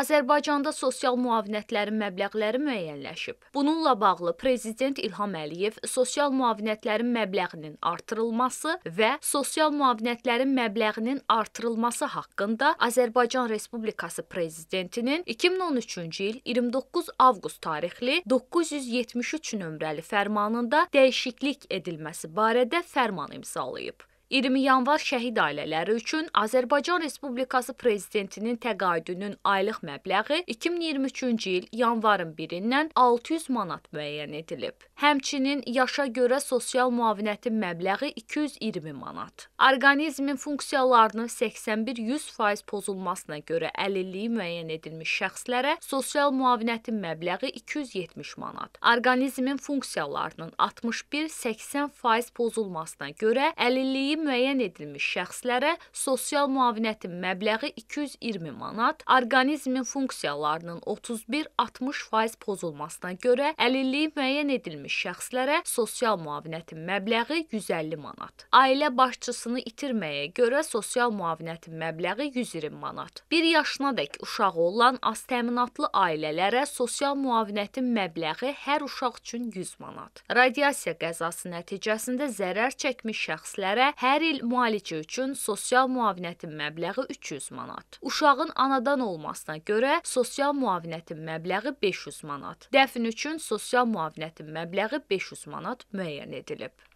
Azərbaycanda sosial müavinətlərin məbləğləri müəyyənləşib. Bununla bağlı prezident İlham Əliyev sosial müavinətlərin məbləğinin artırılması və sosial müavinətlərin məbləğinin artırılması haqqında Azərbaycan Respublikası prezidentinin 2013-cü il 29 avqust tarixli 973 nömrəli fərmanında dəyişiklik edilməsi barədə fərman imzalayıb. 20 yanvar şəhid ailələri üçün Azərbaycan Respublikası Prezidentinin təqaüdünün aylıq məbləği 2023-cü il yanvarın 1-dən 600 manat müəyyən edilib. Həmçinin yaşa görə sosial müavinətin məbləği 220 manat. Orqanizmin funksiyalarının 81-100% pozulmasına görə əlilliyi müəyyən edilmiş şəxslərə sosial müavinətin məbləği 270 manat. Orqanizmin funksiyalarının 61-80% pozulmasına görə əlilliyi müəyyən edilmiş şəxslərə sosial müavinətin məbləği 220 manat, orqanizmin funksiyalarının 31-60% pozulmasına görə əlilliyi müəyyən edilmiş şəxslərə sosial müavinətin məbləği 150 manat. Ailə başçısını itirməyə görə sosial müavinətin məbləği 120 manat. 1 yaşınadək uşağı olan az təminatlı ailələrə sosial müavinətin məbləği hər uşaq üçün 100 manat. Radiasiya qəzası nəticəsində zərər çəkmiş şəxslərə hər Hər il müalicə üçün sosial müavinətin məbləği 300 manat. Uşağın anadan olmasına görə sosial müavinətin məbləği 500 manat. Dəfn üçün sosial müavinətin məbləği 500 manat müəyyən edilib.